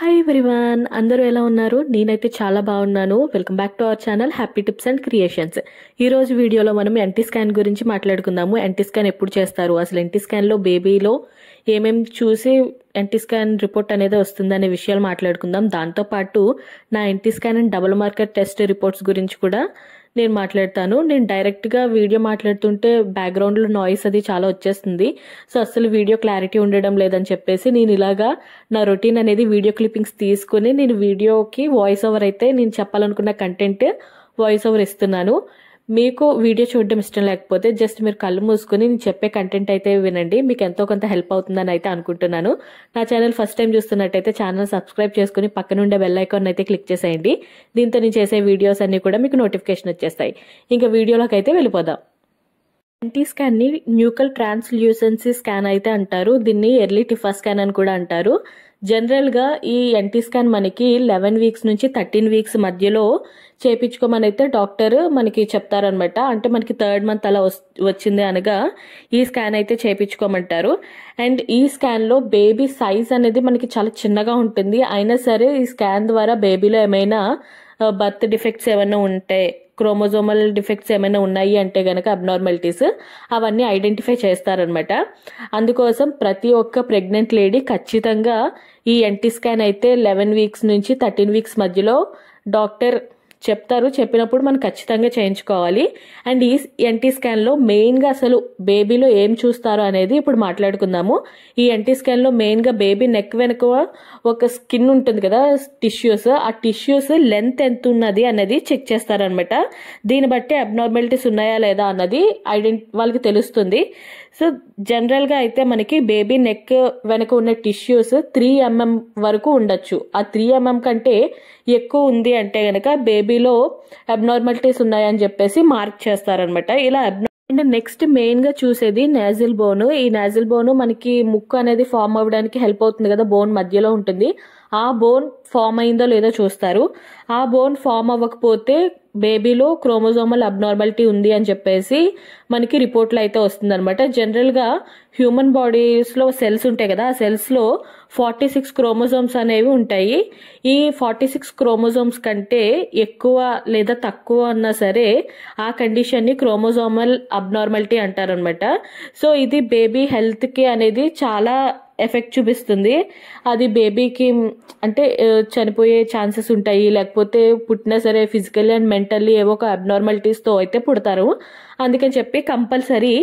hi everyone అందరూ ఎలా ఉన్నారు నేనైతే చాలా బాగున్నాను welcome back to our channel happy tips and creations ఈ రోజు వీడియోలో మనం ఎంటీ స్కాన్ గురించి మాట్లాడుకుందాము ఎంటీ స్కాన్ ఎప్పుడు చేస్తారు అసలు ఎంటీ స్కాన్లో బేబీలో ఏమేమి చూసి ఎంటీ స్కాన్ రిపోర్ట్ అనేది వస్తుందనే విషయాలు మాట్లాడుకుందాం దాంతోపాటు నా NT scan and double marker test reports గురించి కూడా నేను మాట్లాడతాను నేను డైరెక్ట్గా వీడియో మాట్లాడుతుంటే బ్యాక్గ్రౌండ్లో నాయిస్ అది చాలా వచ్చేస్తుంది సో అస్సలు వీడియో క్లారిటీ ఉండడం లేదని చెప్పేసి నేను ఇలాగా నా రొటీన్ అనేది వీడియో క్లిప్పింగ్స్ తీసుకుని నేను వీడియోకి వాయిస్ ఓవర్ అయితే నేను చెప్పాలనుకున్న కంటెంట్ వాయిస్ ఓవర్ ఇస్తున్నాను మీకు వీడియో చూడడం ఇష్టం లేకపోతే జస్ట్ మీరు కళ్ళు మూసుకుని నేను చెప్పే కంటెంట్ అయితే వినండి మీకు ఎంతో కొంత హెల్ప్ అవుతుందని అయితే అనుకుంటున్నాను నా ఛానల్ ఫస్ట్ టైం చూస్తున్నట్టయితే ఛానల్ సబ్స్క్రైబ్ చేసుకుని పక్కనుండే బెల్ ఐకాన్ అయితే క్లిక్ చేసేయండి దీంతో నేను చేసే వీడియోస్ అన్నీ కూడా మీకు నోటిఫికేషన్ వచ్చేస్తాయి ఇంకా వీడియోలోకి అయితే వెళ్ళిపోదాం ఎన్టీ స్కాన్ని న్యూకల్ ట్రాన్స్ల్యూసెన్సీ స్కాన్ అయితే అంటారు దీన్ని ఎర్లీ టిఫా స్కాన్ అని కూడా అంటారు జనరల్గా ఈ ఎన్టీ స్కాన్ మనకి లెవెన్ వీక్స్ నుంచి థర్టీన్ వీక్స్ మధ్యలో చేపించుకోమని అయితే డాక్టర్ మనకి చెప్తారనమాట అంటే మనకి థర్డ్ మంత్ అలా వచ్చింది అనగా ఈ స్కాన్ అయితే చేపించుకోమంటారు అండ్ ఈ స్కాన్లో బేబీ సైజ్ అనేది మనకి చాలా చిన్నగా ఉంటుంది అయినా సరే ఈ స్కాన్ ద్వారా బేబీలో ఏమైనా బర్త్ డిఫెక్ట్స్ ఏమైనా ఉంటే క్రోమోజోమల్ డిఫెక్ట్స్ ఏమైనా ఉన్నాయి అంటే గనక అబ్నార్మాలిటీస్ అవన్నీ ఐడెంటిఫై చేస్తారనమాట అందుకోసం ప్రతి ఒక్క ప్రెగ్నెంట్ లేడీ ఖచ్చితంగా ఈ ఎన్టీ స్కాన్ అయితే లెవెన్ వీక్స్ నుంచి థర్టీన్ వీక్స్ మధ్యలో డాక్టర్ చెప్తారు చెప్పినప్పుడు మనం ఖచ్చితంగా చేయించుకోవాలి అండ్ ఈ ఎన్టీ స్కాన్లో మెయిన్గా అసలు బేబీలో ఏం చూస్తారో అనేది ఇప్పుడు మాట్లాడుకుందాము ఈ ఎన్టీ స్కాన్లో మెయిన్గా బేబీ నెక్ వెనుక ఒక స్కిన్ ఉంటుంది కదా టిష్యూస్ ఆ టిష్యూస్ లెంత్ ఎంత ఉన్నది అనేది చెక్ చేస్తారనమాట దీన్ని బట్టి అబ్నార్మాలిటీస్ ఉన్నాయా లేదా అన్నది ఐడెంటి వాళ్ళకి తెలుస్తుంది సో జనరల్గా అయితే మనకి బేబీ నెక్ వెనక ఉన్న టిష్యూస్ త్రీ ఎంఎం వరకు ఉండొచ్చు ఆ త్రీ ఎంఎం mm కంటే ఎక్కువ ఉంది అంటే కనుక బేబీలో అబ్నార్మాలిటీస్ ఉన్నాయని చెప్పేసి మార్క్ చేస్తారనమాట ఇలా అండ్ నెక్స్ట్ మెయిన్గా చూసేది నాజిల్ బోను ఈ నాజిల్ బోను మనకి ముక్కు అనేది ఫామ్ అవ్వడానికి హెల్ప్ అవుతుంది కదా బోన్ మధ్యలో ఉంటుంది ఆ బోన్ ఫామ్ అయిందో లేదో చూస్తారు ఆ బోన్ ఫామ్ అవ్వకపోతే బేబీలో క్రోమోజోమల్ అబ్నార్మాలిటీ ఉంది అని చెప్పేసి మనకి రిపోర్ట్లు అయితే వస్తుందన్నమాట జనరల్గా హ్యూమన్ బాడీస్లో సెల్స్ ఉంటాయి కదా ఆ సెల్స్లో ఫార్టీ సిక్స్ క్రోమోజోమ్స్ అనేవి ఉంటాయి ఈ ఫార్టీ సిక్స్ క్రోమోజోమ్స్ కంటే ఎక్కువ లేదా తక్కువ అన్నా సరే ఆ కండిషన్ని క్రోమోజోమల్ అబ్నార్మాలిటీ అంటారనమాట సో ఇది బేబీ హెల్త్కి అనేది చాలా ఎఫెక్ట్ చూపిస్తుంది అది బేబీకి అంటే చనిపోయే ఛాన్సెస్ ఉంటాయి లేకపోతే పుట్టినా సరే ఫిజికల్లీ అండ్ మెంటల్లీ ఏవో ఒక అబ్నార్మాలిటీస్తో అయితే పుడతారు అందుకని చెప్పి కంపల్సరీ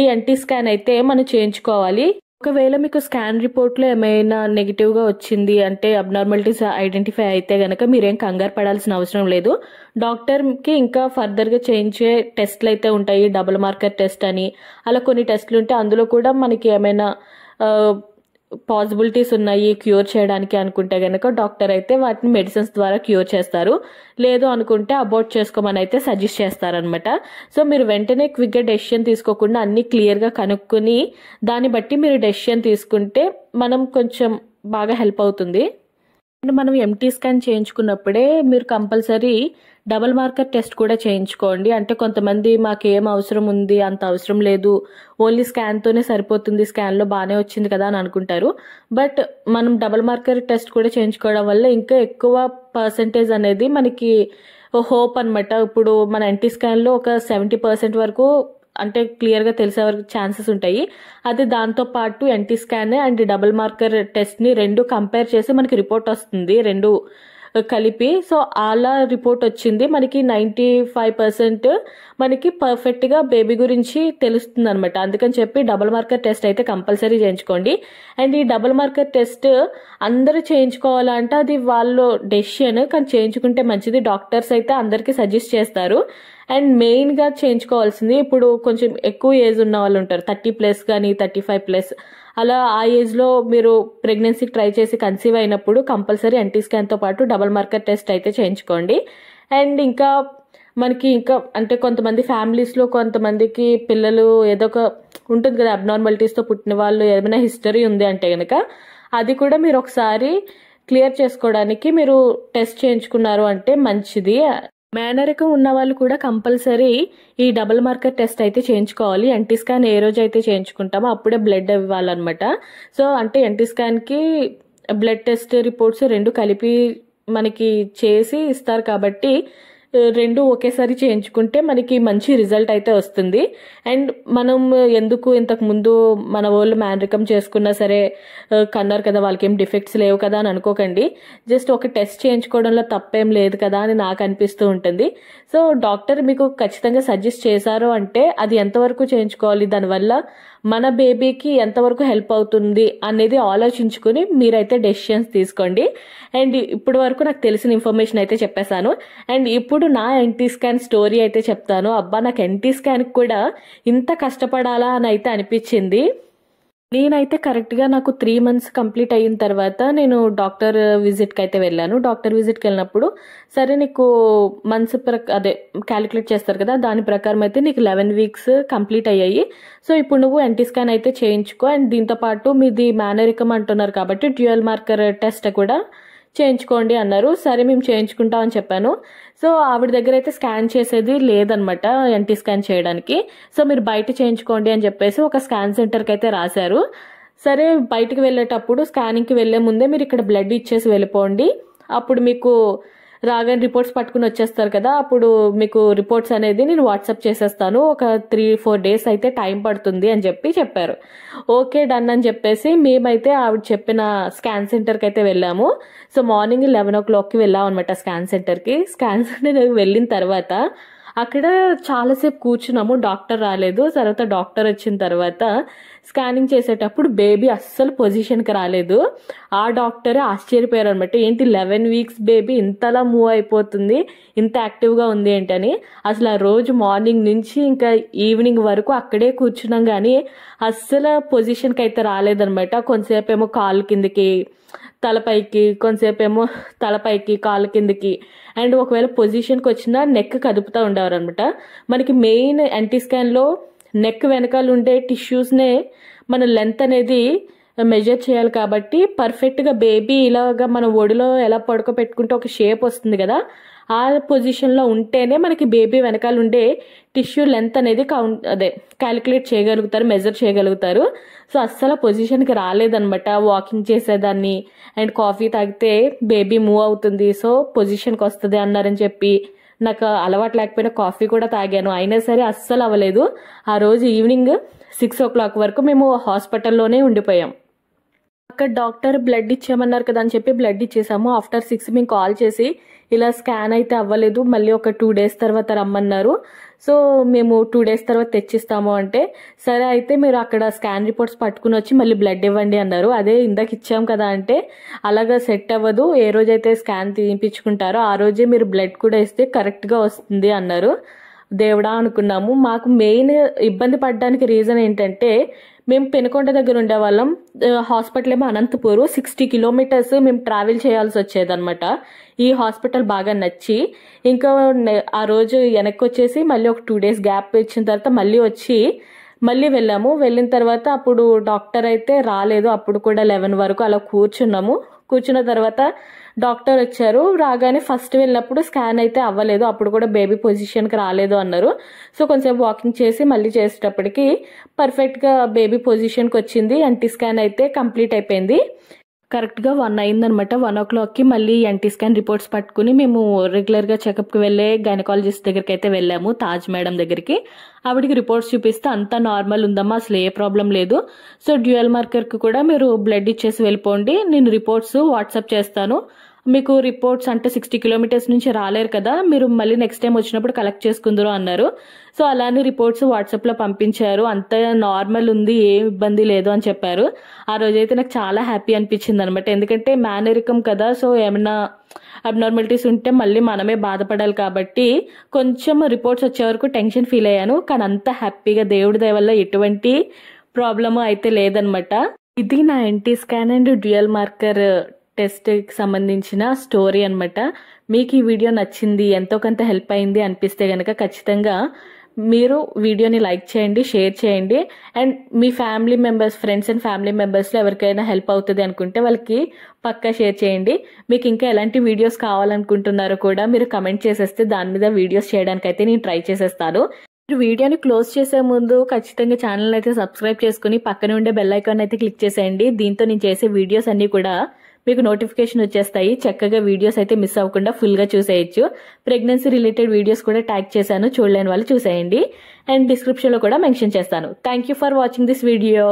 ఈ ఎన్టీ స్కాన్ అయితే మనం చేయించుకోవాలి ఒకవేళ మీకు స్కాన్ రిపోర్ట్లో ఏమైనా నెగిటివ్గా వచ్చింది అంటే అబ్నార్మాలిటీస్ ఐడెంటిఫై అయితే కనుక మీరేం కంగారు పడాల్సిన అవసరం లేదు డాక్టర్కి ఇంకా ఫర్దర్గా చేయించే టెస్ట్లు అయితే ఉంటాయి డబుల్ మార్కర్ టెస్ట్ అని అలా కొన్ని టెస్ట్లు ఉంటే అందులో కూడా మనకి ఏమైనా పాసిబిలిటీస్ ఉన్నాయి క్యూర్ చేయడానికి అనుకుంటే కనుక డాక్టర్ అయితే వాటిని మెడిసిన్స్ ద్వారా క్యూర్ చేస్తారు లేదు అనుకుంటే అబౌట్ చేసుకోమని అయితే సజెస్ట్ చేస్తారనమాట సో మీరు వెంటనే క్విక్గా డెసిషన్ తీసుకోకుండా అన్ని క్లియర్గా కనుక్కుని దాన్ని బట్టి మీరు డెసిషన్ తీసుకుంటే మనం కొంచెం బాగా హెల్ప్ అవుతుంది అండ్ మనం ఎంటీ స్కాన్ చేయించుకున్నప్పుడే మీరు కంపల్సరీ డబల్ మార్కర్ టెస్ట్ కూడా చేయించుకోండి అంటే కొంతమంది మాకు ఏం అవసరం ఉంది అంత అవసరం లేదు ఓన్లీ స్కాన్తోనే సరిపోతుంది స్కాన్లో బాగానే వచ్చింది కదా అని అనుకుంటారు బట్ మనం డబల్ మార్కర్ టెస్ట్ కూడా చేయించుకోవడం వల్ల ఇంకా ఎక్కువ పర్సంటేజ్ అనేది మనకి హోప్ అనమాట ఇప్పుడు మన ఎంటీ స్కాన్లో ఒక సెవెంటీ పర్సెంట్ వరకు అంటే క్లియర్గా తెలిసే వరకు ఛాన్సెస్ ఉంటాయి అది దాంతో పాటు NT scan and double marker టెస్ట్ని రెండు కంపేర్ చేసి మనకి రిపోర్ట్ వస్తుంది రెండు కలిపి సో అలా రిపోర్ట్ వచ్చింది మనకి నైంటీ ఫైవ్ పర్సెంట్ మనకి పర్ఫెక్ట్గా బేబీ గురించి తెలుస్తుంది అనమాట అందుకని చెప్పి డబుల్ మార్కర్ టెస్ట్ అయితే కంపల్సరీ చేయించుకోండి అండ్ ఈ డబుల్ మార్కర్ టెస్ట్ అందరూ చేయించుకోవాలంటే అది వాళ్ళు డెసిషన్ కానీ చేయించుకుంటే మంచిది డాక్టర్స్ అయితే అందరికీ సజెస్ట్ చేస్తారు అండ్ మెయిన్గా చేయించుకోవాల్సింది ఇప్పుడు కొంచెం ఎక్కువ ఏజ్ ఉన్న వాళ్ళు ఉంటారు థర్టీ ప్లస్ కానీ థర్టీ ఫైవ్ ప్లస్ అలా ఆ ఏజ్లో మీరు ప్రెగ్నెన్సీకి ట్రై చేసి కన్సీవ్ అయినప్పుడు కంపల్సరీ ఎన్టీ స్కాన్తో పాటు డబల్ మార్కర్ టెస్ట్ అయితే చేయించుకోండి అండ్ ఇంకా మనకి ఇంకా అంటే కొంతమంది ఫ్యామిలీస్లో కొంతమందికి పిల్లలు ఏదో ఒక ఉంటుంది కదా అబ్నార్మాలిటీస్తో పుట్టిన వాళ్ళు ఏమైనా హిస్టరీ ఉంది అంటే కనుక అది కూడా మీరు ఒకసారి క్లియర్ చేసుకోవడానికి మీరు టెస్ట్ చేయించుకున్నారు అంటే మంచిది మేనరికం ఉన్న వాళ్ళు కూడా కంపల్సరీ ఈ డబుల్ మార్కర్ టెస్ట్ అయితే చేయించుకోవాలి ఎంటీ స్కాన్ ఏ రోజు అయితే చేయించుకుంటామో అప్పుడే బ్లడ్ ఇవ్వాలన్నమాట సో అంటే ఎంటీ స్కాన్కి బ్లడ్ టెస్ట్ రిపోర్ట్స్ రెండు కలిపి మనకి చేసి ఇస్తారు కాబట్టి రెండు ఒకేసారి చేయించుకుంటే మనకి మంచి రిజల్ట్ అయితే వస్తుంది అండ్ మనం ఎందుకు ఇంతకు ముందు మన వాళ్ళు మ్యాన్రికం చేసుకున్నా సరే కన్నారు కదా వాళ్ళకి ఏం డిఫెక్ట్స్ లేవు కదా అని అనుకోకండి జస్ట్ ఒక టెస్ట్ చేయించుకోవడంలో తప్పేం లేదు కదా అని నాకు అనిపిస్తూ ఉంటుంది సో డాక్టర్ మీకు ఖచ్చితంగా సజెస్ట్ చేశారు అంటే అది ఎంతవరకు చేయించుకోవాలి దానివల్ల మన బేబీకి ఎంతవరకు హెల్ప్ అవుతుంది అనేది ఆలోచించుకుని మీరైతే డెసిషన్స్ తీసుకోండి అండ్ ఇప్పటి వరకు నాకు తెలిసిన ఇన్ఫర్మేషన్ అయితే చెప్పేశాను అండ్ ఇప్పుడు నా ఎన్టీ స్కాన్ స్టోరీ అయితే చెప్తాను అబ్బా నాకు ఎన్టీ స్కాన్కి కూడా ఇంత కష్టపడాలా అని అయితే అనిపించింది నేనైతే కరెక్ట్గా నాకు త్రీ మంత్స్ కంప్లీట్ అయిన తర్వాత నేను డాక్టర్ విజిట్కి అయితే వెళ్ళాను డాక్టర్ విజిట్కి వెళ్ళినప్పుడు సరే నీకు మంత్స్ అదే క్యాలిక్యులేట్ చేస్తారు కదా దాని ప్రకారం అయితే నీకు లెవెన్ వీక్స్ కంప్లీట్ అయ్యాయి సో ఇప్పుడు నువ్వు ఎన్టీ స్కాన్ అయితే చేయించుకో అండ్ దీంతోపాటు మీది మేనరికం అంటున్నారు కాబట్టి డ్యూయల్ మార్కర్ టెస్ట్ కూడా చేయించుకోండి అన్నారు సరే మేము చేయించుకుంటామని చెప్పాను సో ఆవిడ దగ్గర అయితే స్కాన్ చేసేది లేదనమాట ఎన్టీ స్కాన్ చేయడానికి సో మీరు బయట చేయించుకోండి అని చెప్పేసి ఒక స్కాన్ సెంటర్కి అయితే రాశారు సరే బయటకు వెళ్ళేటప్పుడు స్కానింగ్కి వెళ్ళే ముందే మీరు ఇక్కడ బ్లడ్ ఇచ్చేసి వెళ్ళిపోండి అప్పుడు మీకు రాగానే రిపోర్ట్స్ పట్టుకుని వచ్చేస్తారు కదా అప్పుడు మీకు రిపోర్ట్స్ అనేది నేను వాట్సాప్ చేసేస్తాను ఒక త్రీ ఫోర్ డేస్ అయితే టైం పడుతుంది అని చెప్పి చెప్పారు ఓకే డన్ అని చెప్పేసి మేమైతే ఆవిడ చెప్పిన స్కాన్ సెంటర్కి అయితే వెళ్ళాము సో మార్నింగ్ లెవెన్ ఓ క్లాక్కి వెళ్ళాం అనమాట స్కాన్ సెంటర్కి స్కాన్ సెంటర్ వెళ్ళిన తర్వాత అక్కడ చాలాసేపు కూర్చున్నాము డాక్టర్ రాలేదు తర్వాత డాక్టర్ వచ్చిన తర్వాత స్కానింగ్ చేసేటప్పుడు బేబీ అస్సలు పొజిషన్కి రాలేదు ఆ డాక్టరే ఆశ్చర్యపోయారు అనమాట ఏంటి లెవెన్ వీక్స్ బేబీ ఇంతలా మూవ్ అయిపోతుంది ఇంత యాక్టివ్గా ఉంది ఏంటని అసలు ఆ రోజు మార్నింగ్ నుంచి ఇంకా ఈవినింగ్ వరకు అక్కడే కూర్చున్నాం కానీ అస్సలు పొజిషన్కి అయితే రాలేదనమాట కొంతసేపు ఏమో కాలు కిందకి తలపైకి కొంతసేపు ఏమో తలపైకి కాలు కిందకి అండ్ ఒకవేళ పొజిషన్కి వచ్చినా నెక్ కదుపుతూ ఉండేవారు అనమాట మనకి మెయిన్ ఎంటీ స్కాన్లో నెక్ వెనకాల ఉండే టిష్యూస్నే మన లెంత్ అనేది మెజర్ చేయాలి కాబట్టి పర్ఫెక్ట్గా బేబీ ఇలాగా మన ఒడిలో ఎలా పడుకోబెట్టుకుంటే ఒక షేప్ వస్తుంది కదా ఆ పొజిషన్లో ఉంటేనే మనకి బేబీ వెనకాల ఉండే టిష్యూ లెంత్ అనేది కౌంట్ అదే క్యాలిక్యులేట్ చేయగలుగుతారు మెజర్ చేయగలుగుతారు సో అస్సలు పొజిషన్కి రాలేదనమాట వాకింగ్ చేసేదాన్ని అండ్ కాఫీ తాగితే బేబీ మూవ్ అవుతుంది సో పొజిషన్కి వస్తుంది అన్నారని చెప్పి నాకు అలవాటు లేకపోయినా కాఫీ కూడా తాగాను అయినా సరే అస్సలు అవ్వలేదు ఆ రోజు ఈవినింగ్ సిక్స్ ఓ క్లాక్ వరకు మేము హాస్పిటల్లోనే ఉండిపోయాం అక్కడ డాక్టర్ బ్లడ్ ఇచ్చేయమన్నారు కదా అని చెప్పి బ్లడ్ ఇచ్చేసాము ఆఫ్టర్ సిక్స్ మేము కాల్ చేసి ఇలా స్కాన్ అయితే అవ్వలేదు మళ్ళీ ఒక టూ డేస్ తర్వాత రమ్మన్నారు సో మేము టూ డేస్ తర్వాత తెచ్చిస్తాము అంటే సరే అయితే మీరు అక్కడ స్కాన్ రిపోర్ట్స్ పట్టుకుని వచ్చి మళ్ళీ బ్లడ్ ఇవ్వండి అన్నారు అదే ఇందాక ఇచ్చాం కదా అంటే అలాగా సెట్ అవ్వదు ఏ రోజైతే స్కాన్ తీయించుకుంటారో ఆ రోజే మీరు బ్లడ్ కూడా ఇస్తే కరెక్ట్గా వస్తుంది అన్నారు దేవుడా అనుకున్నాము మాకు మెయిన్ ఇబ్బంది పడడానికి రీజన్ ఏంటంటే మేము పెనుకొండ దగ్గర ఉండేవాళ్ళం హాస్పిటల్ ఏమో అనంతపూర్ సిక్స్టీ కిలోమీటర్స్ మేము ట్రావెల్ చేయాల్సి వచ్చేదనమాట ఈ హాస్పిటల్ బాగా నచ్చి ఇంకా ఆ రోజు వెనక్కి వచ్చేసి మళ్ళీ ఒక టూ డేస్ గ్యాప్ ఇచ్చిన తర్వాత మళ్ళీ వచ్చి మళ్ళీ వెళ్ళాము వెళ్ళిన తర్వాత అప్పుడు డాక్టర్ అయితే రాలేదు అప్పుడు కూడా లెవెన్ వరకు అలా కూర్చున్నాము కూర్చున్న తర్వాత డాక్టర్ వచ్చారు రాగానే ఫస్ట్ వెళ్ళినప్పుడు స్కాన్ అయితే అవ్వలేదు అప్పుడు కూడా బేబీ పొజిషన్కి రాలేదు అన్నారు సో కొంచెం వాకింగ్ చేసి మళ్ళీ చేసేటప్పటికి పర్ఫెక్ట్గా బేబీ పొజిషన్కి వచ్చింది అంటీ స్కాన్ అయితే కంప్లీట్ అయిపోయింది కరెక్ట్గా వన్ అయిందనమాట వన్ ఓ క్లాక్కి మళ్ళీ ఎన్టీ స్కాన్ రిపోర్ట్స్ పట్టుకుని మేము రెగ్యులర్గా చెకప్కి వెళ్ళే గైనకాలజిస్ట్ దగ్గరికి అయితే వెళ్ళాము తాజ్ మేడం దగ్గరికి ఆవిడికి రిపోర్ట్స్ చూపిస్తే అంతా నార్మల్ ఉందమ్మా అసలు ఏ ప్రాబ్లం లేదు సో డ్యూయల్ మార్కర్కి కూడా మీరు బ్లడ్ ఇచ్చేసి వెళ్ళిపోండి నేను రిపోర్ట్స్ వాట్సాప్ చేస్తాను మీకు రిపోర్ట్స్ అంటే సిక్స్టీ కిలోమీటర్స్ నుంచి రాలేరు కదా మీరు మళ్ళీ నెక్స్ట్ టైం వచ్చినప్పుడు కలెక్ట్ చేసుకుందరు అన్నారు సో అలానే రిపోర్ట్స్ వాట్సాప్లో పంపించారు అంత నార్మల్ ఉంది ఏ ఇబ్బంది లేదు అని చెప్పారు ఆ రోజైతే నాకు చాలా హ్యాపీ అనిపించింది అనమాట ఎందుకంటే మేనరికం కదా సో ఏమన్నా అబ్నార్మాలిటీస్ ఉంటే మళ్ళీ మనమే బాధపడాలి కాబట్టి కొంచెం రిపోర్ట్స్ వచ్చే వరకు టెన్షన్ ఫీల్ అయ్యాను కానీ అంత హ్యాపీగా దేవుడి దయ వల్ల ఎటువంటి ప్రాబ్లము అయితే లేదనమాట ఇది నా NT scan and dual marker టెస్ట్కి సంబంధించిన స్టోరీ అనమాట మీకు ఈ వీడియో నచ్చింది ఎంతో కొంత హెల్ప్ అయింది అనిపిస్తే కనుక ఖచ్చితంగా మీరు వీడియోని లైక్ చేయండి షేర్ చేయండి అండ్ మీ family members friends and family మెంబర్స్లో ఎవరికైనా హెల్ప్ అవుతుంది అనుకుంటే వాళ్ళకి పక్కా షేర్ చేయండి మీకు ఇంకా ఎలాంటి వీడియోస్ కావాలనుకుంటున్నారో కూడా మీరు కమెంట్ చేసేస్తే దాని మీద వీడియోస్ చేయడానికి అయితే నేను ట్రై చేసేస్తాను మీరు వీడియోని క్లోజ్ చేసే ముందు ఖచ్చితంగా ఛానల్ అయితే సబ్స్క్రైబ్ చేసుకుని పక్కన ఉండే బెల్ ఐకాన్ అయితే క్లిక్ చేసేయండి దీంతో నేను చేసే వీడియోస్ అన్నీ కూడా మీకు నోటిఫికేషన్ వచ్చేస్తాయి చక్కగా వీడియోస్ అయితే మిస్ అవ్వకుండా ఫుల్గా చూసేయచ్చు ప్రెగ్నెన్సీ రిలేటెడ్ వీడియోస్ కూడా ట్యాగ్ చేశాను చూడలేని వాళ్ళు చూసేయండి అండ్ డిస్క్రిప్షన్లో కూడా మెన్షన్ చేస్తాను thank for watching this video